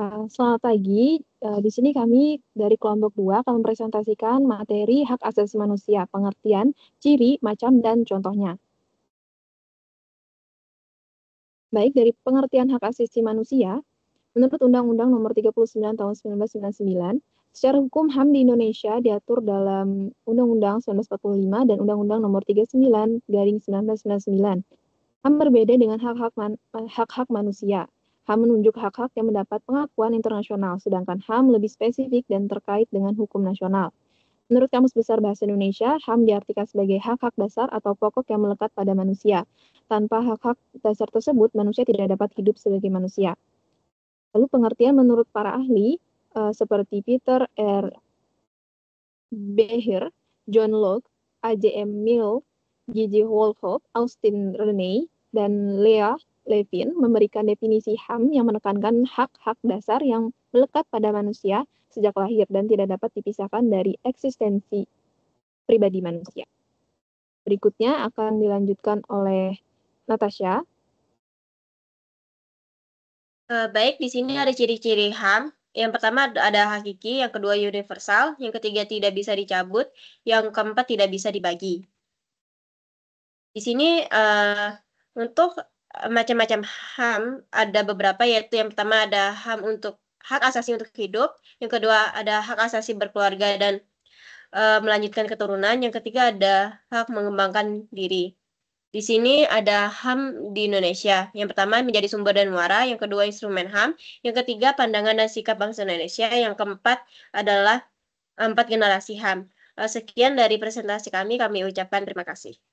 Eh, selamat pagi. Eh, di sini kami dari kelompok 2 akan mempresentasikan materi hak asasi manusia, pengertian, ciri, macam, dan contohnya. Baik, dari pengertian hak asasi manusia, menurut Undang-Undang Nomor 39 Tahun 1999, secara hukum HAM di Indonesia diatur dalam Undang-Undang 1945 dan Undang-Undang Nomor 39 Garing 1999. HAM berbeda dengan hak-hak man hak -hak manusia. HAM menunjuk hak-hak yang mendapat pengakuan internasional, sedangkan HAM lebih spesifik dan terkait dengan hukum nasional. Menurut Kamus Besar Bahasa Indonesia, HAM diartikan sebagai hak-hak dasar atau pokok yang melekat pada manusia. Tanpa hak-hak dasar tersebut, manusia tidak dapat hidup sebagai manusia. Lalu pengertian menurut para ahli eh, seperti Peter R. Beher, John Locke, A.J.M. Mill, Gigi Wolhoff, Austin Rene, dan Leah. Levin memberikan definisi HAM yang menekankan hak-hak dasar yang melekat pada manusia sejak lahir dan tidak dapat dipisahkan dari eksistensi pribadi manusia. Berikutnya akan dilanjutkan oleh Natasha. Eh, baik, di sini ada ciri-ciri HAM. Yang pertama ada hakiki, yang kedua universal, yang ketiga tidak bisa dicabut, yang keempat tidak bisa dibagi. Di sini uh, untuk macam-macam HAM ada beberapa yaitu yang pertama ada HAM untuk hak asasi untuk hidup, yang kedua ada hak asasi berkeluarga dan e, melanjutkan keturunan, yang ketiga ada hak mengembangkan diri. Di sini ada HAM di Indonesia. Yang pertama menjadi sumber dan muara, yang kedua instrumen HAM, yang ketiga pandangan dan sikap bangsa Indonesia, yang keempat adalah eh, empat generasi HAM. Eh, sekian dari presentasi kami, kami ucapkan terima kasih.